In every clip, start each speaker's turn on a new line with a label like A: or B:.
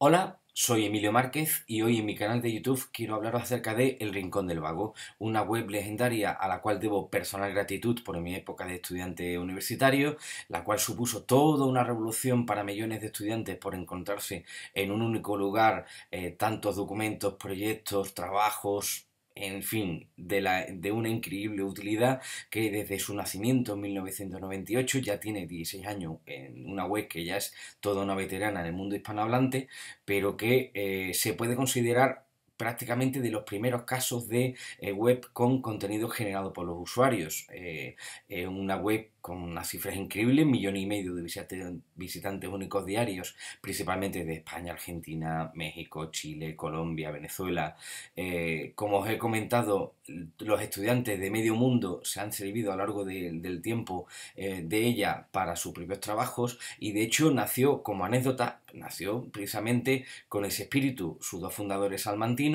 A: Hola, soy Emilio Márquez y hoy en mi canal de YouTube quiero hablaros acerca de El Rincón del Vago, una web legendaria a la cual debo personal gratitud por mi época de estudiante universitario, la cual supuso toda una revolución para millones de estudiantes por encontrarse en un único lugar eh, tantos documentos, proyectos, trabajos, en fin, de, una increíble utilidad que desde su nacimiento en 1998 ya tiene 16 años en una web que ya es toda una veterana en el mundo hispanohablante, pero que eh, se puede considerar prácticamente de los primeros casos de eh, web con contenido generado por los usuarios. Eh, eh, una web con unas cifras increíbles, millón y medio de visitantes, únicos diarios, principalmente de España, Argentina, México, Chile, Colombia, Venezuela. como os he comentado, los estudiantes de medio mundo se han servido a lo largo del tiempo de ella para sus propios trabajos y de hecho nació como anécdota, nació precisamente con ese espíritu. Sus dos fundadores salmantinos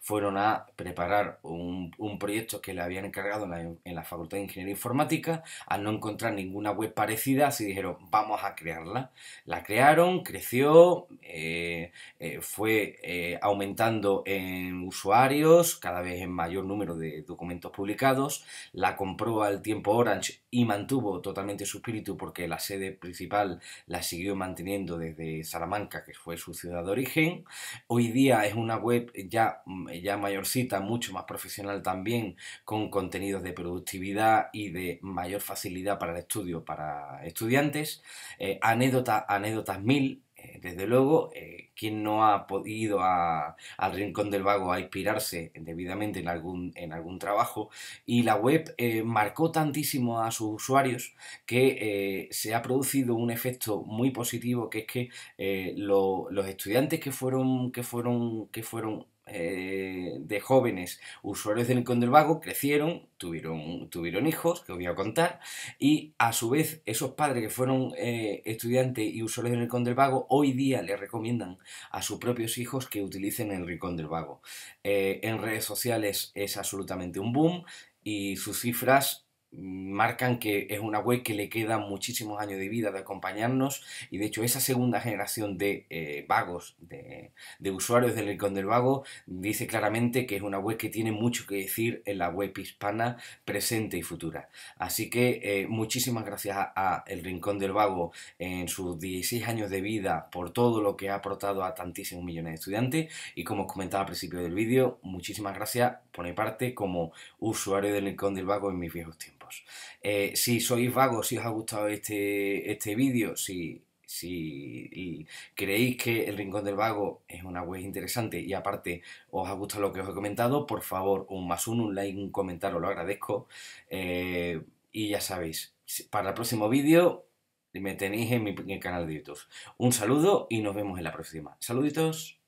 A: fueron a preparar un, proyecto que le habían encargado en la, Facultad de Ingeniería Informática. Al no encontrar ninguna web parecida, se dijeron, vamos a crearla. La crearon, creció, eh, eh, fue eh, aumentando en usuarios, cada vez en mayor número de documentos publicados. La compró al tiempo Orange y mantuvo totalmente su espíritu porque la sede principal la siguió manteniendo desde Salamanca, que fue su ciudad de origen. Hoy día es una web ya ya, mm, ya mayorcita, mucho más profesional también, con contenidos de productividad y de mayor facilidad para el estudio para estudiantes. Eh, anécdotas, anécdotas mil, eh, desde luego, eh, quien no ha podido a, al Rincón del Vago a inspirarse debidamente en algún, en algún trabajo, y la web marcó tantísimo a sus usuarios que se ha producido un efecto muy positivo, que es que los estudiantes que fueron, que fueron, que fueron eh, de jóvenes usuarios del Rincón del Vago crecieron, tuvieron, tuvieron hijos, que os voy a contar, y a su vez esos padres que fueron eh, estudiantes y usuarios del Rincón del Vago hoy día le recomiendan a sus propios hijos que utilicen el Rincón del Vago. Eh, en redes sociales es absolutamente un boom y sus cifras marcan que es una web que le queda muchísimos años de vida de acompañarnos y de hecho esa segunda generación de eh, vagos, de, usuarios del Rincón del Vago, dice claramente que es una web que tiene mucho que decir en la web hispana presente y futura. Así que eh, muchísimas gracias a, El Rincón del Vago en sus 16 años de vida por todo lo que ha aportado a tantísimos millones de estudiantes y como os comentaba al principio del vídeo, muchísimas gracias por mi parte como usuario del Rincón del Vago en mis viejos tiempos. Eh, si sois vagos, si os ha gustado este, este vídeo, si, si creéis que El Rincón del Vago es una web interesante y aparte os ha gustado lo que os he comentado, por favor, un más uno, un like, un comentario, lo agradezco. Eh, y ya sabéis, para el próximo vídeo me tenéis en mi canal de YouTube. Un saludo y nos vemos en la próxima. Saluditos.